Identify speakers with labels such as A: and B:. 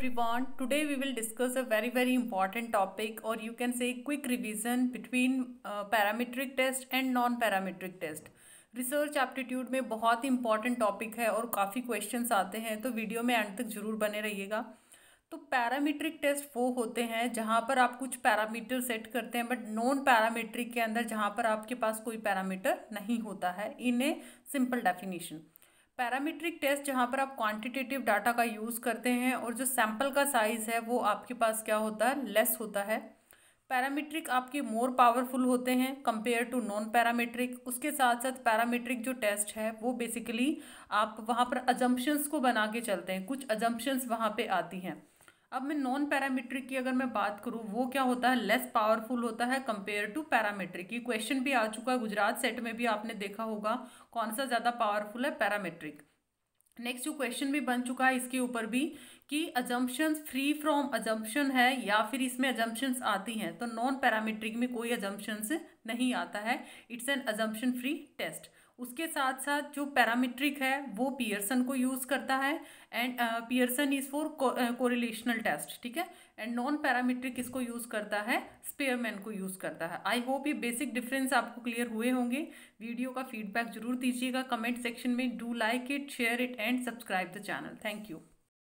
A: everyone today we will discuss a very very important topic or you can say quick revision between uh, parametric test and non parametric test research aptitude में बहुत ही important topic है और काफ़ी question आते हैं तो video में and तक ज़रूर बने रहिएगा तो पैरामीट्रिक टेस्ट वो होते हैं जहाँ पर आप कुछ पैरामीटर सेट करते हैं बट नॉन पैरामीट्रिक के अंदर जहाँ पर आपके पास कोई पैरामीटर नहीं होता है in a simple definition parametric test जहाँ पर आप क्वांटिटेटिव डाटा का यूज़ करते हैं और जो सैंपल का साइज़ है वो आपके पास क्या होता है लेस होता है पैरामीट्रिक आपके मोर पावरफुल होते हैं कंपेयर टू नॉन पैरामीट्रिक उसके साथ साथ पैरामीट्रिक जो टेस्ट है वो बेसिकली आप वहाँ पर अजम्पशंस को बना के चलते हैं कुछ अजम्पशंस वहाँ पे आती हैं अब मैं नॉन पैरामीट्रिक की अगर मैं बात करूँ वो क्या होता है लेस पावरफुल होता है कंपेयर टू पैरामीट्रिक ये क्वेश्चन भी आ चुका है गुजरात सेट में भी आपने देखा होगा कौन सा ज़्यादा पावरफुल है पैरामीट्रिक नेक्स्ट जो क्वेश्चन भी बन चुका है इसके ऊपर भी कि अजम्पन्स फ्री फ्रॉम अजम्पशन है या फिर इसमें अजम्पन्स आती हैं तो नॉन पैरामीट्रिक में कोई अजम्पन्स नहीं आता है it's an assumption free test उसके साथ साथ जो पैरामीट्रिक है वो पियर्सन को यूज़ करता है and Pearson is for correlational test ठीक है एंड नॉन पैरामीट्रिक इसको यूज़ करता है स्पेयरमैन को यूज़ करता है आई होप ये बेसिक डिफरेंस आपको क्लियर हुए होंगे वीडियो का फीडबैक जरूर दीजिएगा कमेंट सेक्शन में do like it share it and subscribe the channel thank you